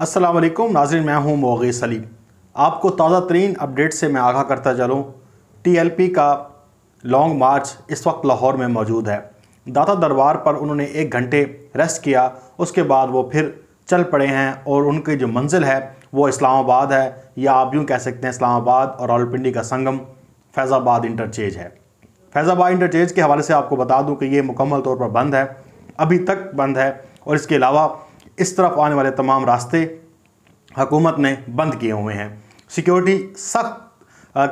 अस्सलाम वालेकुम नाजरीन मैं हूँ मोगे सलीम आपको ताज़ा तरीन अपडेट से मैं आगाह करता एल पी का लॉन्ग मार्च इस वक्त लाहौर में मौजूद है दाता दरबार पर उन्होंने एक घंटे रेस्ट किया उसके बाद वो फिर चल पड़े हैं और उनकी जो मंजिल है वो इस्लामाबाद है या आप यूँ कह सकते हैं इस्लामाबाद और रावलपिंडी का संगम फैज़ाबाद इंटरचेज है फैज़ाबाद इंटरचेंज के हवाले से आपको बता दूँ कि ये मुकम्मल तौर पर बंद है अभी तक बंद है और इसके अलावा इस तरफ आने वाले तमाम रास्ते हुकूमत ने बंद किए हुए हैं सिक्योरिटी सख्त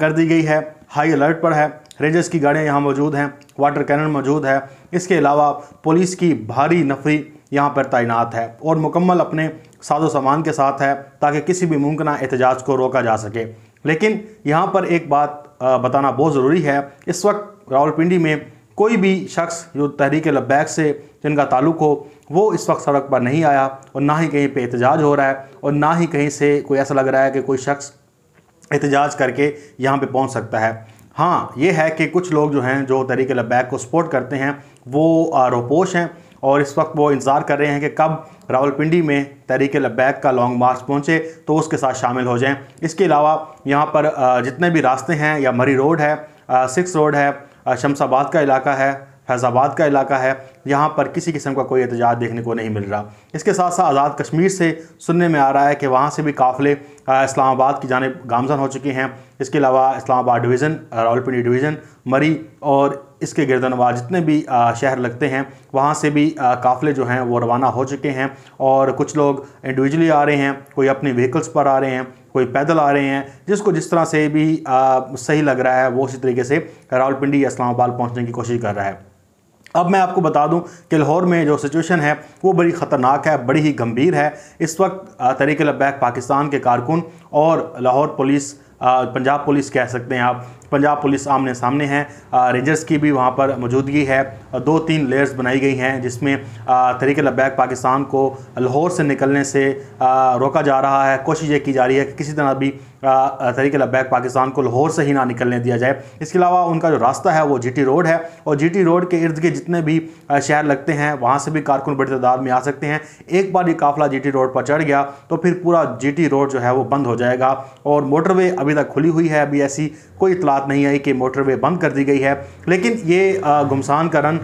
कर दी गई है हाई अलर्ट पर है रेंजर्स की गाड़ियाँ यहाँ मौजूद हैं वाटर कैनन मौजूद है इसके अलावा पुलिस की भारी नफरी यहाँ पर तैनात है और मुकम्मल अपने साजो सामान के साथ है ताकि किसी भी मुमकिन एहतजाज को रोका जा सके लेकिन यहाँ पर एक बात बताना बहुत ज़रूरी है इस वक्त रावलपिंडी में कोई भी शख्स जो तहरीक लब्बैक से जिनका ताल्लुक हो वो इस वक्त सड़क पर नहीं आया और ना ही कहीं पे एहतजाज हो रहा है और ना ही कहीं से कोई ऐसा लग रहा है कि कोई शख्स एहतजाज करके यहाँ पे पहुँच सकता है हाँ ये है कि कुछ लोग जो हैं जो तहरीक लब्बैक को सपोर्ट करते हैं वो रोपोश हैं और इस वक्त वो इंतज़ार कर रहे हैं कि कब रावलपिंडी में तहरीक लब्बैक का लॉन्ग मार्च पहुँचे तो उसके साथ शामिल हो जाएं इसके अलावा यहाँ पर जितने भी रास्ते हैं या मरी रोड है सिक्स रोड है शमसाबाद का इलाका है फैज़ाबाद का इलाका है यहाँ पर किसी किस्म का कोई एहतजाज देखने को नहीं मिल रहा इसके साथ साथ आज़ाद कश्मीर से सुनने में आ रहा है कि वहाँ से भी काफ़िले इस्लामाबाद की जानब गामजन हो चुके हैं इसके अलावा इस्लामाबाद डिवीज़न रावलपिंडी डिवीज़न मरी और इसके गिरदनवा जितने भी शहर लगते हैं वहाँ से भी काफ़िले जो हैं वो रवाना हो चुके हैं और कुछ लोग इंडिविजुअली आ रहे हैं कोई अपनी व्हीकल्स पर आ रहे हैं कोई पैदल आ रहे हैं जिसको जिस तरह से भी आ, सही लग रहा है वो उसी तरीके से रावलपिंडी या इस्लामाबाद पहुँचने की कोशिश कर रहा है अब मैं आपको बता दूं कि लाहौर में जो सिचुएशन है वो बड़ी ख़तरनाक है बड़ी ही गंभीर है इस वक्त तरीके लब्बैक पाकिस्तान के कारकुन और लाहौर पुलिस पंजाब पुलिस कह सकते हैं आप पंजाब पुलिस आमने सामने हैं रेंजर्स की भी वहाँ पर मौजूदगी है दो तीन लेयर्स बनाई गई हैं जिसमें तरीके लबैक पाकिस्तान को लाहौर से निकलने से रोका जा रहा है कोशिश ये की जा रही है कि किसी तरह भी तरीके लबैक पाकिस्तान को लाहौर से ही ना निकलने दिया जाए इसके अलावा उनका जो रास्ता है वो जी रोड है और जी रोड के इर्द गिर्द जितने भी शहर लगते हैं वहाँ से भी कारकुन बड़ी तादाद में आ सकते हैं एक बार ये काफिला जी रोड पर चढ़ गया तो फिर पूरा जी रोड जो है वो बंद हो जाएगा और मोटरवे अभी तक खुली हुई है अभी ऐसी कोई इतला बात नहीं आई कि मोटरवे बंद कर दी गई है लेकिन ये गुमसान का रन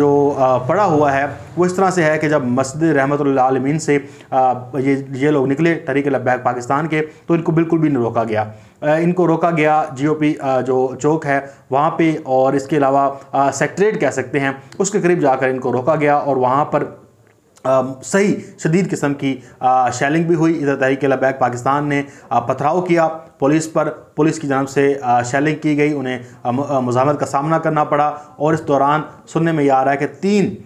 जो पड़ा हुआ है वो इस तरह से है कि जब मस्जिद रहमत आलमीन से ये ये लोग निकले तरीके लब्बैक पाकिस्तान के तो इनको बिल्कुल भी नहीं रोका गया इनको रोका गया जीओपी जो चौक है वहाँ पे और इसके अलावा सेक्ट्रेट कह सकते हैं उसके करीब जाकर इनको रोका गया और वहाँ पर आ, सही शदीद किस्म की शैलिंग भी हुई इधर तहरीक लबैक पाकिस्तान ने पथराव किया पुलिस पर पुलिस की जानब से शैलिंग की गई उन्हें मुजामत का सामना करना पड़ा और इस दौरान सुनने में ये आ रहा है कि तीन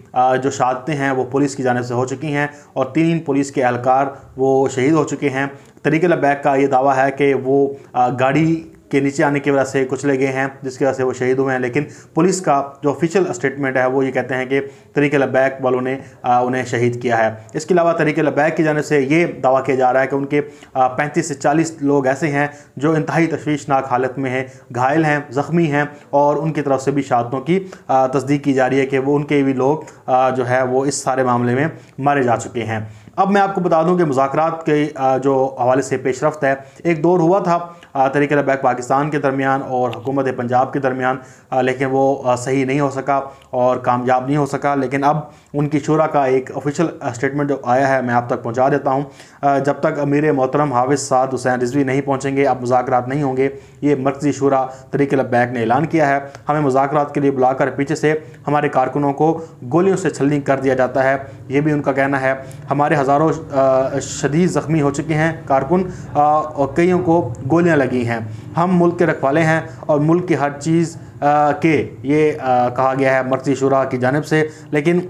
जो शहादतें हैं वो पुलिस की जानब से हो चुकी हैं और तीन पुलिस के एहलकार वो शहीद हो चुके हैं तरीके लबैक का ये दावा है कि वो गाड़ी के नीचे आने की वजह से ले गए हैं जिसकी वजह से वो शहीद हुए हैं लेकिन पुलिस का जो ऑफिशियल स्टेटमेंट है वो ये कहते हैं कि तरीके लबैक वालों ने आ, उन्हें शहीद किया है इसके अलावा तरीक़े लबैक की जाने से ये दावा किया जा रहा है कि उनके पैंतीस से चालीस लोग ऐसे हैं जो इंतहाई तशवीशनाक हालत में हैं घायल हैं ज़ख्मी हैं और उनकी तरफ से भी शहादतों की तस्दीक की जा रही है कि वो उनके भी लोग जो है वो इस सारे मामले में मारे जा चुके हैं अब मैं आपको बता दूं कि मुजाकर के जो हवाले से पेशरफ है एक दौर हुआ था तरीके बैक पाकिस्तान के दरमियान और हुकूमत पंजाब के दरमियान लेकिन वो सही नहीं हो सका और कामयाब नहीं हो सका लेकिन अब उनकी शुरा का एक ऑफिशियल स्टेटमेंट जो आया है मैं आप तक पहुँचा देता हूँ जब तक अमीर मोहतरम हाविज साद हुसैन रिजवी नहीं पहुँचेंगे अब मुजाकर नहीं होंगे ये मरकजी शुरा तरीके बैग ने ऐलान किया है हमें मुजाकर के लिए बुलाकर पीछे से हमारे कारकुनों को गोलियों से छलनी कर दिया जाता है ये भी उनका कहना है हमारे हज़ारों शदीद ज़ख्मी हो चुके हैं कारकुन और कईयों को गोलियाँ लगी हैं हम मुल्क के रखवाले हैं और मुल्क की हर चीज़ के ये आ, कहा गया है मरती शुरा की जानब से लेकिन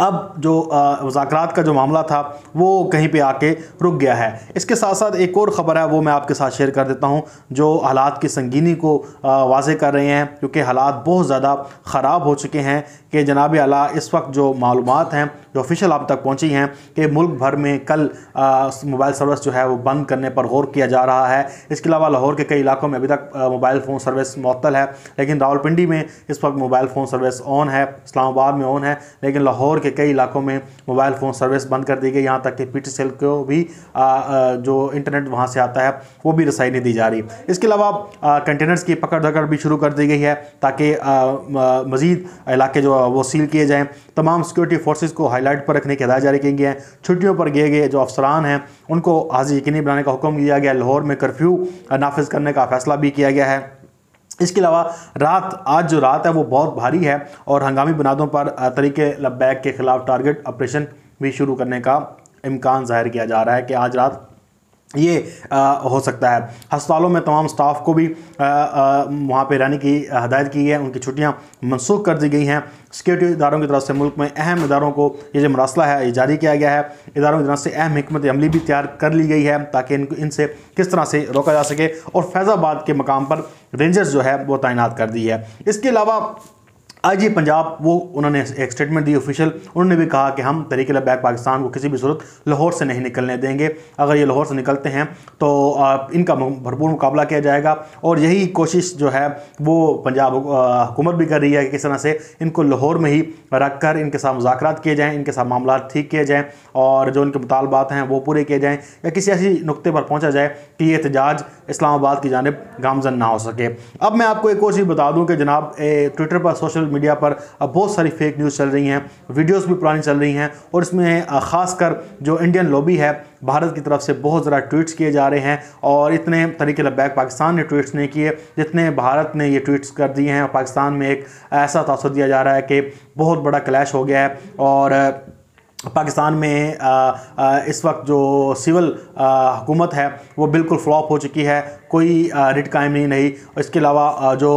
अब जो मुजाकर का जो मामला था वो कहीं पे आके रुक गया है इसके साथ साथ एक और ख़बर है वो मैं आपके साथ शेयर कर देता हूँ जो हालात की संगीनी को वाजे कर रहे हैं क्योंकि हालात बहुत ज़्यादा ख़राब हो चुके हैं कि जनाब अला इस वक्त जो मालूम हैं जो ऑफिशियल आप तक पहुँची हैं कि मुल्क भर में कल मोबाइल सर्विस जो है वो बंद करने पर गौर किया जा रहा है इसके अलावा लाहौर के कई इलाकों में अभी तक मोबाइल फ़ोन सर्विस मअतल है लेकिन रावलपिंडी में इस वक्त मोबाइल फ़ोन सर्विस ऑन है इस्लामाबाद में ऑन है लेकिन लाहौर के कई इलाकों में मोबाइल फ़ोन सर्विस बंद कर दी गई यहाँ तक कि पीटी सेल को भी आ, आ, जो इंटरनेट वहाँ से आता है वो भी रसाई नहीं दी जा रही इसके अलावा कंटेनर्स की पकड़ धकड़ भी शुरू कर दी गई है ताकि मज़ीद इलाके जो वो सील किए जाएँ तमाम सिक्योरिटी फोर्सेज को हाईलाइट पर रखने की हदायत जारी की गई हैं छुट्टियों पर गए गए जो अफसरान हैं उनको हाजिर यकीनी बनाने का हुक्म दिया गया लाहौर में कर्फ्यू नाफिज करने का फैसला भी किया गया है इसके अलावा रात आज जो रात है वो बहुत भारी है और हंगामी बुनियादों पर तरीके लब्बैक के खिलाफ टारगेट ऑपरेशन भी शुरू करने का इम्कान जाहिर किया जा रहा है कि आज रात ये आ, हो सकता है अस्पतालों में तमाम स्टाफ को भी वहाँ पे रहने की हदायत की है उनकी छुट्टियाँ मनसूख कर दी गई हैं सिक्योरिटी इदारों की तरफ से मुल्क में अहम इदारों को ये जो मरासला है ये जारी किया गया है इदारों की तरफ से अहम हमत अमली भी तैयार कर ली गई है ताकि इनको इनसे किस तरह से रोका जा सके और फैज़ाबाद के मकाम पर रेंजर्स जो है वो तैनात कर दी है इसके अलावा आई जी पंजाब वो उन्होंने एक स्टेटमेंट दी ऑफिशियल उन्होंने भी कहा कि हम तरीके लबैक पाकिस्तान को किसी भी सूरत लाहौर से नहीं निकलने देंगे अगर ये लाहौर से निकलते हैं तो इनका भरपूर मुकाबला किया जाएगा और यही कोशिश जो है वो पंजाब हुकूमत भी कर रही है कि किस तरह से इनको लाहौर में ही रख कर इनके साथ मुजाकर किए जाएँ इनके साथ मामला ठीक किए जाएँ और जो इनके मुतालबात हैं वो पूरे किए जाएँ या किसी ऐसी नुकते पर पहुँचा जाए कि ये एहतजाज इस्लामाबाद की जानब गामजन ना हो सके अब मैं आपको एक और चीज़ बता दूँ कि जनाब ट्विटर पर सोशल मीडिया पर अब बहुत सारी फेक न्यूज़ चल रही हैं वीडियोज़ भी पुरानी चल रही हैं और इसमें ख़ासकर जो इंडियन लॉबी है भारत की तरफ से बहुत ज़रा ट्वीट्स किए जा रहे हैं और इतने तरीके लबैक पाकिस्तान ने ट्वीट्स नहीं किए जितने भारत ने ये ट्वीट्स कर दिए हैं पाकिस्तान में एक ऐसा तसर दिया जा रहा है कि बहुत बड़ा क्लैश हो गया है और पाकिस्तान में आ, आ, इस वक्त जो सिविल हुकूमत है वो बिल्कुल फ्लॉप हो चुकी है कोई रिट कायम नहीं रही और इसके अलावा जो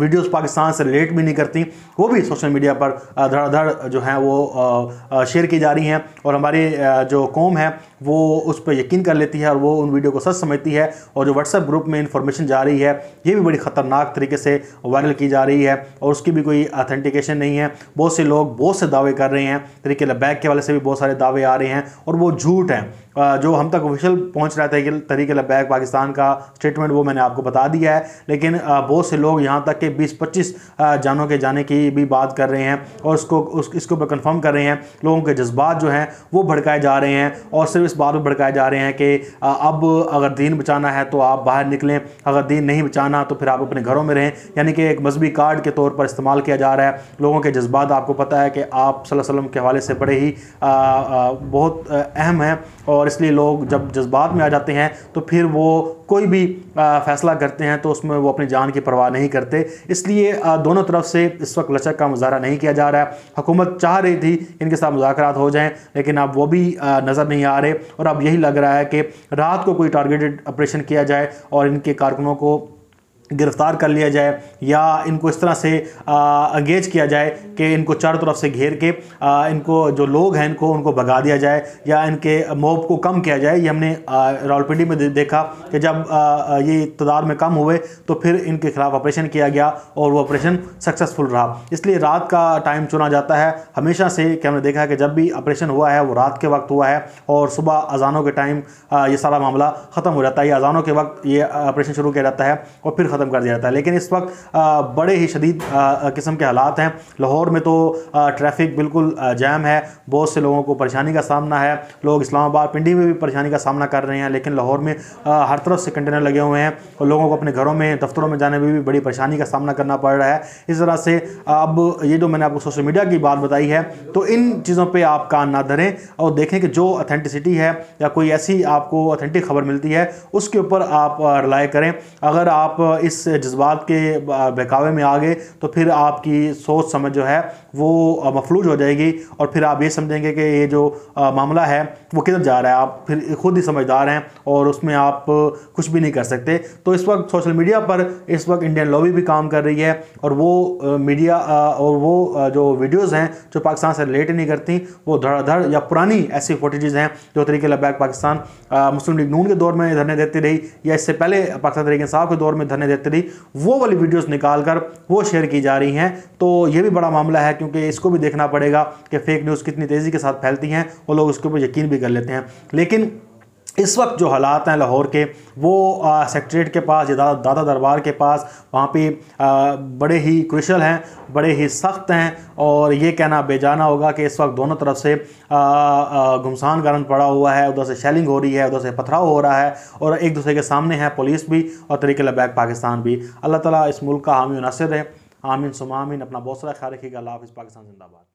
वीडियोस पाकिस्तान से रिलेट भी नहीं करती वो भी सोशल मीडिया पर धड़ाधड़ जो हैं वो शेयर की जा रही हैं और हमारी जो कौम है वो उस पर यकीन कर लेती है और वो उन वीडियो को सच समझती है और जो व्हाट्सएप ग्रुप में इंफॉर्मेशन जा रही है ये भी बड़ी ख़तरनाक तरीके से वायरल की जा रही है और उसकी भी कोई अथेंटिकेशन नहीं है बहुत से लोग बहुत से दावे कर रहे हैं तरीके लबैक के वाले से भी बहुत सारे दावे आ रहे हैं और वो झूठ हैं जो हम तक ऑफिशियल पहुँच रहा था कि तरीके लबैक पाकिस्तान का स्टेटमेंट वो मैंने आपको बता दिया है लेकिन बहुत से लोग यहाँ तक के बीस पच्चीस जानों के जाने की भी बात कर रहे हैं और उसको उस इसके ऊपर कन्फर्म कर रहे हैं लोगों के जज्बात जो हैं वो भड़काए जा रहे हैं और सिर्फ इस बात पर भड़काए जा रहे हैं कि अब अगर दीन बचाना है तो आप बाहर निकलें अगर दीन नहीं बचाना तो फिर आप अपने घरों में रहें यानी कि एक मजहबी कार्ड के तौर पर इस्तेमाल किया जा रहा है लोगों के जज्बात आपको पता है कि आप वसल्लम के हवाले से बड़े ही बहुत अहम हैं और इसलिए लोग जब जज्बात में आ जाते हैं तो फिर वो कोई भी फैसला करते हैं तो उसमें वो अपनी जान की परवाह नहीं करते इसलिए दोनों तरफ से इस वक्त लचक का मुजाहरा नहीं किया जा रहा है हुकूमत चाह रही थी इनके साथ मुजाकर हो जाएँ लेकिन अब वो भी नज़र नहीं आ रहे और अब यही लग रहा है कि रात को कोई टारगेटेड ऑपरेशन किया जाए और इनके कारकुनों को गिरफ़्तार कर लिया जाए या इनको इस तरह से अंगेज किया जाए कि इनको चारों तरफ से घेर के आ, इनको जो लोग हैं इनको उनको भगा दिया जाए या इनके मोब को कम किया जाए ये हमने रावलपिंडी में दे, देखा कि जब आ, ये इकतदार में कम हुए तो फिर इनके खिलाफ ऑपरेशन किया गया और वो ऑपरेशन सक्सेसफुल रहा इसलिए रात का टाइम चुना जाता है हमेशा से कि हमने देखा कि जब भी ऑपरेशन हुआ है वो रात के वक्त हुआ है और सुबह अजानों के टाइम ये सारा मामला ख़त्म हो जाता है या अजानों के वक्त ये ऑपरेशन शुरू किया जाता है और फिर ख़त्म ख़त्म कर दिया जाता है लेकिन इस वक्त बड़े ही शदीद किस्म के हालात हैं लाहौर में तो ट्रैफिक बिल्कुल जैम है बहुत से लोगों को परेशानी का सामना है लोग इस्लामाबाद पिंडी में भी परेशानी का सामना कर रहे हैं लेकिन लाहौर में हर तरफ से कंटेनर लगे हुए हैं और लोगों को अपने घरों में दफ्तरों में जाने में भी बड़ी परेशानी का सामना करना पड़ रहा है इस तरह से अब ये जो मैंने आपको सोशल मीडिया की बात बताई है तो इन चीज़ों पर आप कान ना धरें और देखें कि जो अथेंटिसिटी है या कोई ऐसी आपको अथेंटिक खबर मिलती है उसके ऊपर आप रिलाई करें अगर आप इस जज्बात के बहकावे में आ गए तो फिर आपकी सोच समझ जो है वो मफलूज हो जाएगी और फिर आप ये समझेंगे कि ये जो मामला है वो किधर जा रहा है आप फिर खुद ही समझदार हैं और उसमें आप कुछ भी नहीं कर सकते तो इस वक्त सोशल मीडिया पर इस वक्त इंडियन लॉबी भी काम कर रही है और वो मीडिया और वो जो वीडियोज़ हैं जो पाकिस्तान से रिलेट नहीं करती वो धड़ाधड़ या पुरानी ऐसी फोटेज हैं जो तरीके लबैक पाकिस्तान मुस्लिम लीग नून के दौर में धरने देती रही या इससे पहले पाकिस्तान तरीके साहब के दौर में धरने ट्रेजेक्टरी वो वाली वीडियोस निकालकर वो शेयर की जा रही हैं तो ये भी बड़ा मामला है क्योंकि इसको भी देखना पड़ेगा कि फेक न्यूज़ कितनी तेज़ी के साथ फैलती हैं और लोग उसके ऊपर यकीन भी कर लेते हैं लेकिन इस वक्त जो हालात हैं लाहौर के वो सेक्रट्रेट के पास दादा दादा दरबार के पास वहाँ पे आ, बड़े ही क्रिशल हैं बड़े ही सख्त हैं और ये कहना बेजाना होगा कि इस वक्त दोनों तरफ से घुमसान कारण पड़ा हुआ है उधर से शेलिंग हो रही है उधर से पथराव हो रहा है और एक दूसरे के सामने है पुलिस भी और तरीके लबैक पाकिस्तान भी अल्लाह ताली इस मुल्क का हामी नासिर है आमिन सुमामीन अपना बहुत सारा ख्याल रखिएगा अल्लाह हाफ़ पाकिस्तान जिंदाबाद